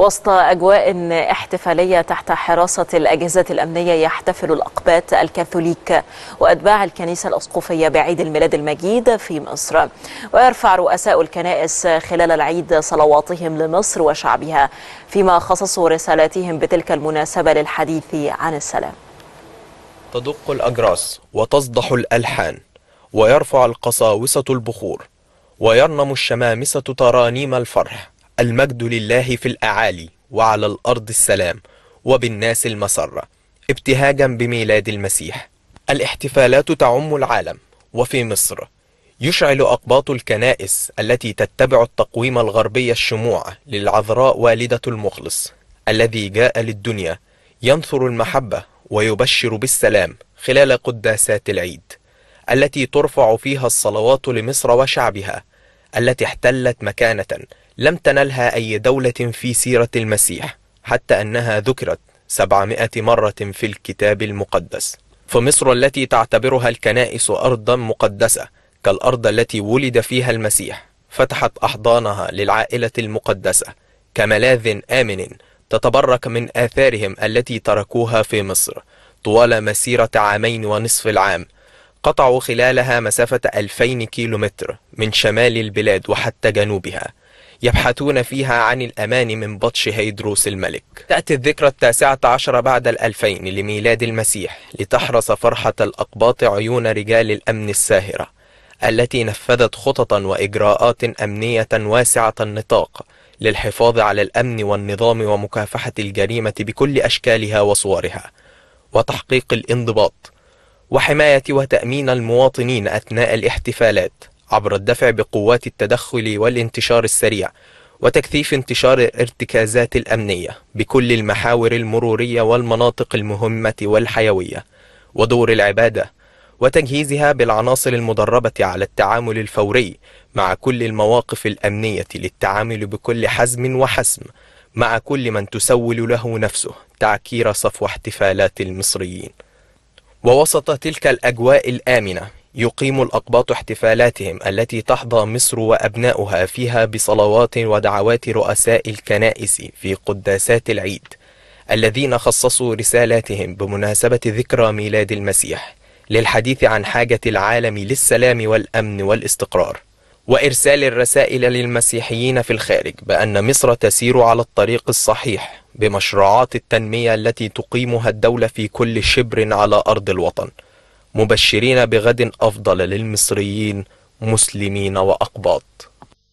وسط أجواء احتفالية تحت حراسة الأجهزة الأمنية يحتفل الأقباط الكاثوليك وأتباع الكنيسة الأسقفية بعيد الميلاد المجيد في مصر ويرفع رؤساء الكنائس خلال العيد صلواتهم لمصر وشعبها فيما خصصوا رسالاتهم بتلك المناسبة للحديث عن السلام تدق الأجراس وتصدح الألحان ويرفع القساوسة البخور ويرنم الشمامسة ترانيم الفرح المجد لله في الأعالي وعلى الأرض السلام وبالناس المسرة ابتهاجا بميلاد المسيح الاحتفالات تعم العالم وفي مصر يشعل أقباط الكنائس التي تتبع التقويم الغربي الشموع للعذراء والدة المخلص الذي جاء للدنيا ينثر المحبة ويبشر بالسلام خلال قداسات العيد التي ترفع فيها الصلوات لمصر وشعبها التي احتلت مكانة لم تنلها أي دولة في سيرة المسيح حتى أنها ذكرت سبعمائة مرة في الكتاب المقدس فمصر التي تعتبرها الكنائس أرضا مقدسة كالأرض التي ولد فيها المسيح فتحت أحضانها للعائلة المقدسة كملاذ آمن تتبرك من آثارهم التي تركوها في مصر طوال مسيرة عامين ونصف العام قطعوا خلالها مسافة 2000 كيلومتر من شمال البلاد وحتى جنوبها يبحثون فيها عن الأمان من بطش هيدروس الملك تأتي الذكرى التاسعة عشر بعد الألفين لميلاد المسيح لتحرس فرحة الأقباط عيون رجال الأمن الساهرة التي نفذت خططا وإجراءات أمنية واسعة النطاق للحفاظ على الأمن والنظام ومكافحة الجريمة بكل أشكالها وصورها وتحقيق الانضباط وحماية وتأمين المواطنين أثناء الاحتفالات عبر الدفع بقوات التدخل والانتشار السريع وتكثيف انتشار الارتكازات الأمنية بكل المحاور المرورية والمناطق المهمة والحيوية ودور العبادة وتجهيزها بالعناصر المدربة على التعامل الفوري مع كل المواقف الأمنية للتعامل بكل حزم وحسم مع كل من تسول له نفسه تعكير صفو احتفالات المصريين ووسط تلك الأجواء الآمنة يقيم الأقباط احتفالاتهم التي تحظى مصر وأبناؤها فيها بصلوات ودعوات رؤساء الكنائس في قداسات العيد الذين خصصوا رسالاتهم بمناسبة ذكرى ميلاد المسيح للحديث عن حاجة العالم للسلام والأمن والاستقرار وإرسال الرسائل للمسيحيين في الخارج بأن مصر تسير على الطريق الصحيح بمشروعات التنمية التي تقيمها الدولة في كل شبر على أرض الوطن مبشرين بغد أفضل للمصريين مسلمين وأقباط